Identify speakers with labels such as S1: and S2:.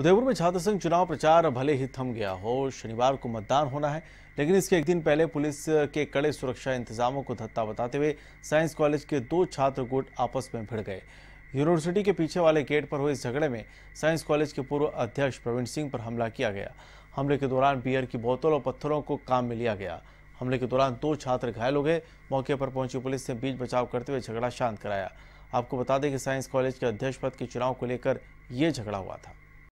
S1: उदयपुर में छात्र संघ चुनाव प्रचार भले ही थम गया हो शनिवार को मतदान होना है लेकिन इसके एक दिन पहले पुलिस के कड़े सुरक्षा इंतजामों को धत्ता बताते हुए साइंस कॉलेज के दो छात्र गुट आपस में भिड़ गए यूनिवर्सिटी के पीछे वाले गेट पर हुए इस झगड़े में साइंस कॉलेज के पूर्व अध्यक्ष प्रवीण सिंह पर हमला किया गया हमले के दौरान बियर की बोतल और पत्थरों को काम में लिया गया हमले के दौरान दो छात्र घायल हो गए मौके पर पहुंची पुलिस ने बीच बचाव करते हुए झगड़ा शांत कराया आपको बता दें कि साइंस कॉलेज के अध्यक्ष पद के चुनाव को लेकर यह झगड़ा हुआ था